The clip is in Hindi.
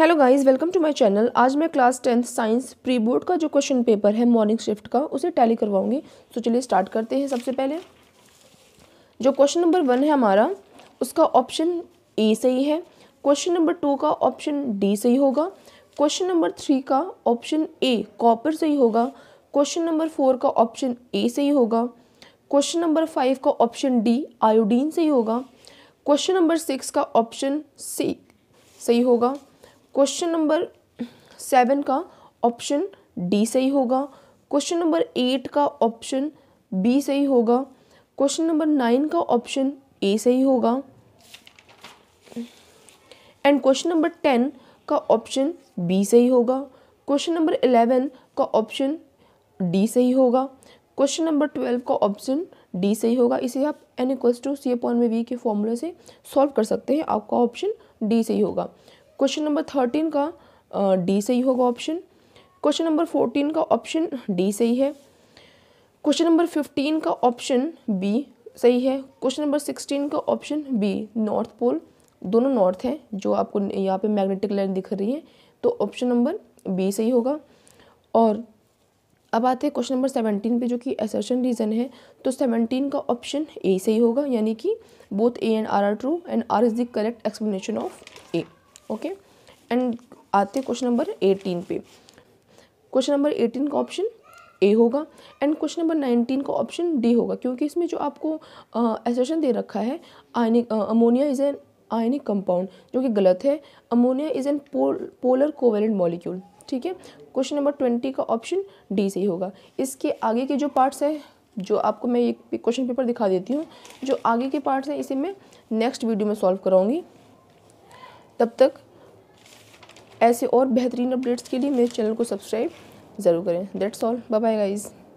hello guys welcome to my channel आज मैं class tenth science pre board का जो क्वेश्चन पेपर है मॉर्निंग शिफ्ट का उसे टैली करवाऊंगी तो चलिए स्टार्ट करते हैं सबसे पहले जो क्वेश्चन नंबर वन है हमारा उसका ऑप्शन ए सही है क्वेश्चन नंबर टू का ऑप्शन डी सही होगा क्वेश्चन नंबर थ्री का ऑप्शन ए कॉपर सही होगा क्वेश्चन नंबर फोर का ऑप्शन ए सही होगा क्वेश्चन नंबर फाइव का ऑप्शन डी आयोडीन सही होगा क्वेश्चन नंबर सिक्स का ऑप्शन सी सही होगा क्वेश्चन नंबर सेवन का ऑप्शन डी सही होगा क्वेश्चन नंबर एट का ऑप्शन बी सही होगा क्वेश्चन नंबर नाइन का ऑप्शन ए सही होगा एंड क्वेश्चन नंबर टेन का ऑप्शन बी सही होगा क्वेश्चन नंबर इलेवन का ऑप्शन डी सही होगा क्वेश्चन नंबर ट्वेल्व का ऑप्शन डी सही होगा इसे आप N equals to C upon में वी के फॉर्मूले से सॉल्व कर सकते हैं आपका ऑप्शन डी सही होगा क्वेश्चन नंबर थर्टीन का डी सही होगा ऑप्शन क्वेश्चन नंबर फोर्टीन का ऑप्शन डी सही है क्वेश्चन नंबर फिफ्टीन का ऑप्शन बी सही है क्वेश्चन नंबर सिक्सटीन का ऑप्शन बी नॉर्थ पोल दोनों नॉर्थ हैं जो आपको यहाँ पे मैग्नेटिक लाइन दिख रही है तो ऑप्शन नंबर बी सही होगा और अब आते हैं क्वेश्चन नंबर सेवनटीन पे जो कि एसर्शन रीज़न है तो सेवनटीन का ऑप्शन ए सही होगा यानी कि both A and R are true and R is the correct explanation of okay and आते क्वेश्चन नंबर एटीन पे क्वेश्चन नंबर एटीन का ऑप्शन ए होगा एंड क्वेश्चन नंबर नाइनटीन का ऑप्शन डी होगा क्योंकि इसमें जो आपको एसेशन दे रखा है ionic ammonia is an ionic compound जो कि गलत है ammonia is an pole, polar covalent molecule ठीक है क्वेश्चन नंबर ट्वेंटी का ऑप्शन डी सही होगा इसके आगे के जो पार्ट्स हैं जो आपको मैं ये क्वेश्चन पेपर दिखा देती हूँ जो आगे के पार्ट्स हैं इसे मैं नेक्स्ट वीडियो में सॉल्व कराऊँगी तब तक ऐसे और बेहतरीन अपडेट्स के लिए मेरे चैनल को सब्सक्राइब ज़रूर करें that's all bye bye guys